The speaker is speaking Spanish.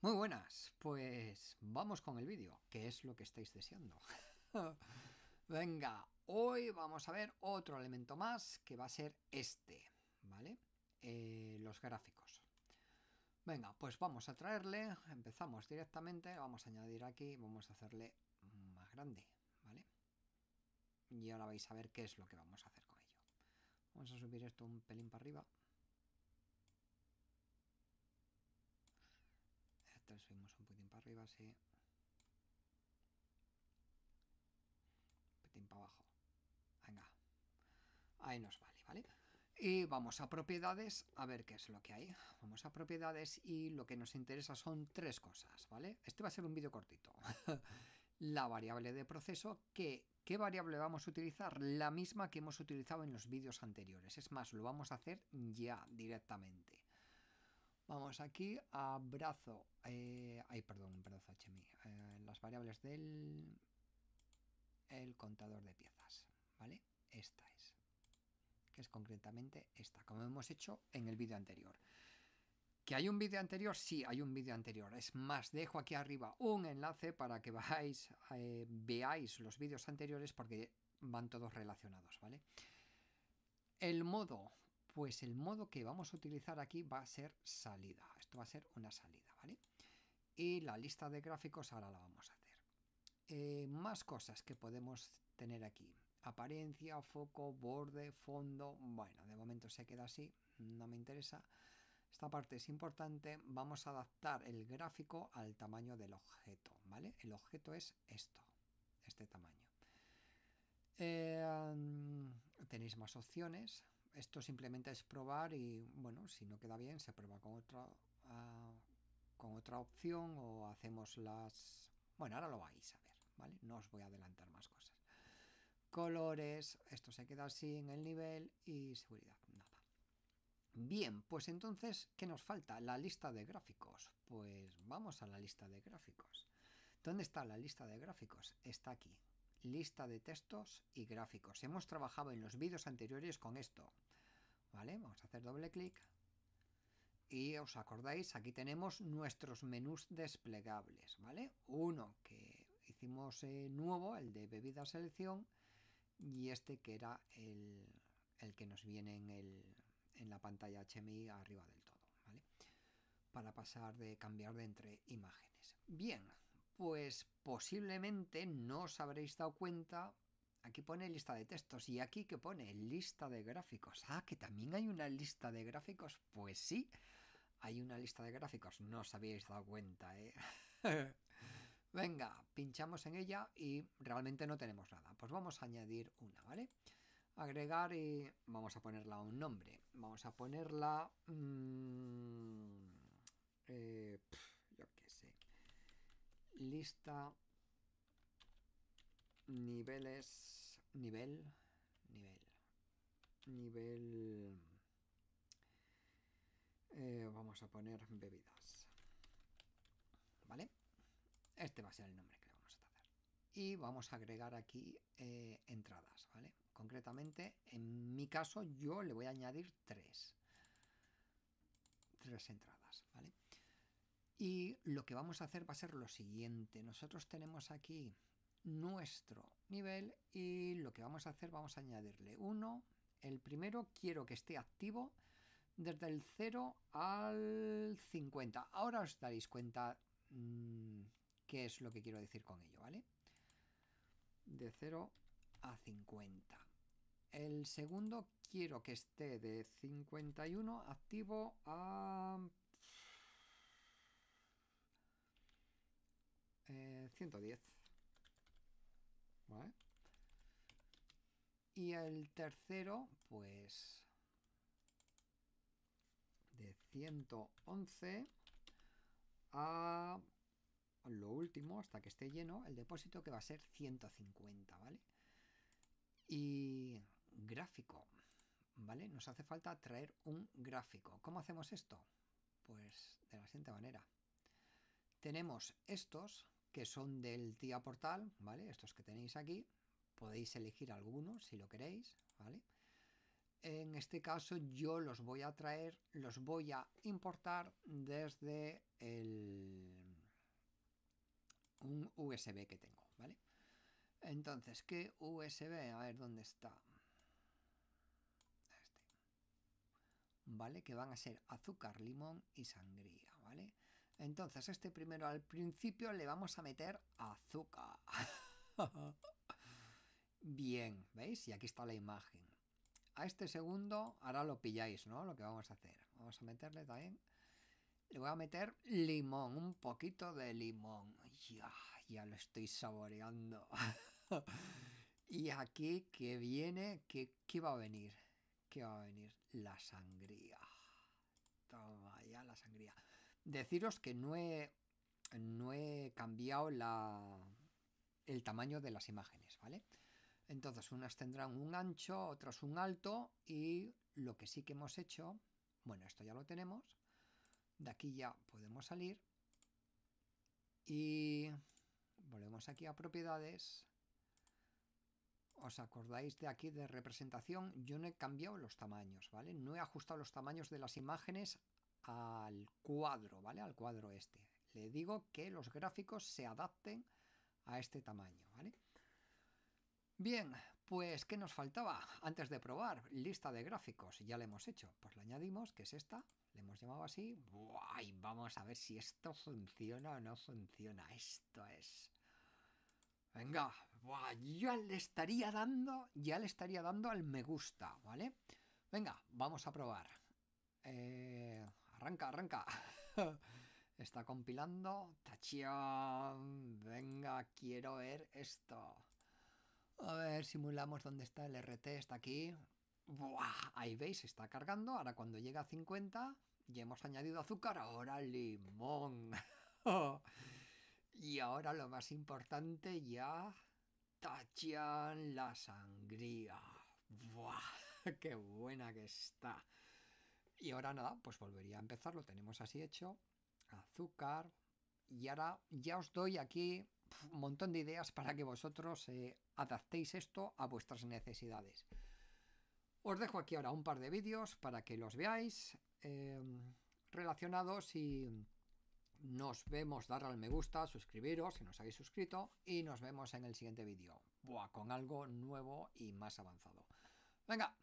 Muy buenas, pues vamos con el vídeo, que es lo que estáis deseando. Venga, hoy vamos a ver otro elemento más que va a ser este, ¿vale? Eh, los gráficos. Venga, pues vamos a traerle, empezamos directamente, vamos a añadir aquí, vamos a hacerle más grande, ¿vale? Y ahora vais a ver qué es lo que vamos a hacer con ello. Vamos a subir esto un pelín para arriba. un poquitín para arriba, sí. Un poquitín para abajo. Ahí nos vale, ¿vale? Y vamos a propiedades, a ver qué es lo que hay. Vamos a propiedades y lo que nos interesa son tres cosas, ¿vale? Este va a ser un vídeo cortito. la variable de proceso, que, ¿qué variable vamos a utilizar? La misma que hemos utilizado en los vídeos anteriores. Es más, lo vamos a hacer ya directamente. Vamos aquí a brazo. Eh, ay, perdón, brazo HMI. Eh, las variables del el contador de piezas. ¿Vale? Esta es. Que es concretamente esta, como hemos hecho en el vídeo anterior. ¿Que hay un vídeo anterior? Sí, hay un vídeo anterior. Es más, dejo aquí arriba un enlace para que eh, veáis los vídeos anteriores porque van todos relacionados, ¿vale? El modo pues el modo que vamos a utilizar aquí va a ser salida. Esto va a ser una salida, ¿vale? Y la lista de gráficos ahora la vamos a hacer. Eh, más cosas que podemos tener aquí. Apariencia, foco, borde, fondo. Bueno, de momento se queda así, no me interesa. Esta parte es importante. Vamos a adaptar el gráfico al tamaño del objeto, ¿vale? El objeto es esto, este tamaño. Eh, mm, tenéis más opciones esto simplemente es probar y bueno, si no queda bien se prueba con otra ah, con otra opción o hacemos las... Bueno, ahora lo vais a ver, ¿vale? No os voy a adelantar más cosas. Colores, esto se queda así en el nivel y seguridad, nada. Bien, pues entonces, ¿qué nos falta? La lista de gráficos. Pues vamos a la lista de gráficos. ¿Dónde está la lista de gráficos? Está aquí lista de textos y gráficos. Hemos trabajado en los vídeos anteriores con esto. ¿Vale? Vamos a hacer doble clic. Y os acordáis, aquí tenemos nuestros menús desplegables, ¿vale? Uno que hicimos eh, nuevo, el de bebida selección, y este que era el, que nos viene en, la pantalla HMI arriba del todo, ¿vale? Para pasar de cambiar de entre imágenes. Bien, pues posiblemente no os habréis dado cuenta. Aquí pone lista de textos y aquí que pone lista de gráficos. Ah, que también hay una lista de gráficos. Pues sí, hay una lista de gráficos. No os habéis dado cuenta, ¿eh? Venga, pinchamos en ella y realmente no tenemos nada. Pues vamos a añadir una, ¿vale? Agregar y vamos a ponerla un nombre. Vamos a ponerla... Mm, eh, lista niveles nivel nivel nivel eh, vamos a poner bebidas vale este va a ser el nombre que le vamos a hacer y vamos a agregar aquí eh, entradas vale concretamente en mi caso yo le voy a añadir tres tres entradas vale y lo que vamos a hacer va a ser lo siguiente. Nosotros tenemos aquí nuestro nivel y lo que vamos a hacer, vamos a añadirle uno El primero quiero que esté activo desde el 0 al 50. Ahora os daréis cuenta mm, qué es lo que quiero decir con ello, ¿vale? De 0 a 50. El segundo quiero que esté de 51 activo a 110. Eh, y el tercero, pues... De 111 a lo último, hasta que esté lleno, el depósito que va a ser 150, ¿vale? Y gráfico, ¿vale? Nos hace falta traer un gráfico. ¿Cómo hacemos esto? Pues de la siguiente manera. Tenemos estos, que son del TIA portal, ¿vale? Estos que tenéis aquí, podéis elegir algunos si lo queréis, ¿vale? En este caso yo los voy a traer, los voy a importar desde el, un USB que tengo, ¿vale? Entonces, ¿qué USB? A ver, ¿dónde está? Este. ¿Vale? Que van a ser azúcar, limón y sangría, ¿vale? Entonces, este primero al principio le vamos a meter azúcar. Bien, ¿veis? Y aquí está la imagen. A este segundo, ahora lo pilláis, ¿no? Lo que vamos a hacer. Vamos a meterle también... Le voy a meter limón, un poquito de limón. Ya, ya lo estoy saboreando. y aquí que viene, ¿Qué, ¿qué va a venir? ¿Qué va a venir? La sangría. Toma ya la sangría. Deciros que no he, no he cambiado la, el tamaño de las imágenes, ¿vale? Entonces, unas tendrán un ancho, otras un alto y lo que sí que hemos hecho, bueno, esto ya lo tenemos, de aquí ya podemos salir y volvemos aquí a propiedades. ¿Os acordáis de aquí de representación? Yo no he cambiado los tamaños, ¿vale? No he ajustado los tamaños de las imágenes al cuadro, ¿vale? Al cuadro este. Le digo que los gráficos se adapten a este tamaño, ¿vale? Bien, pues ¿qué nos faltaba? Antes de probar, lista de gráficos, ya le hemos hecho. Pues la añadimos, que es esta, le hemos llamado así. Buah, vamos a ver si esto funciona o no funciona. Esto es... Venga, buah, ya le estaría dando, ya le estaría dando al me gusta, ¿vale? Venga, vamos a probar. Eh, arranca, arranca. Está compilando. Tachión. Venga, quiero ver esto. A ver, simulamos dónde está el RT. Está aquí. ahí veis, está cargando. Ahora cuando llega a 50, y hemos añadido azúcar. Ahora limón. y ahora lo más importante ya... Tachan la sangría. ¡Buah! ¡Qué buena que está! Y ahora nada, pues volvería a empezar, lo tenemos así hecho. Azúcar. Y ahora ya os doy aquí un montón de ideas para que vosotros eh, adaptéis esto a vuestras necesidades. Os dejo aquí ahora un par de vídeos para que los veáis em, relacionados y nos vemos, dar al me gusta, suscribiros si nos habéis suscrito y nos vemos en el siguiente vídeo. con algo nuevo y más avanzado. Venga,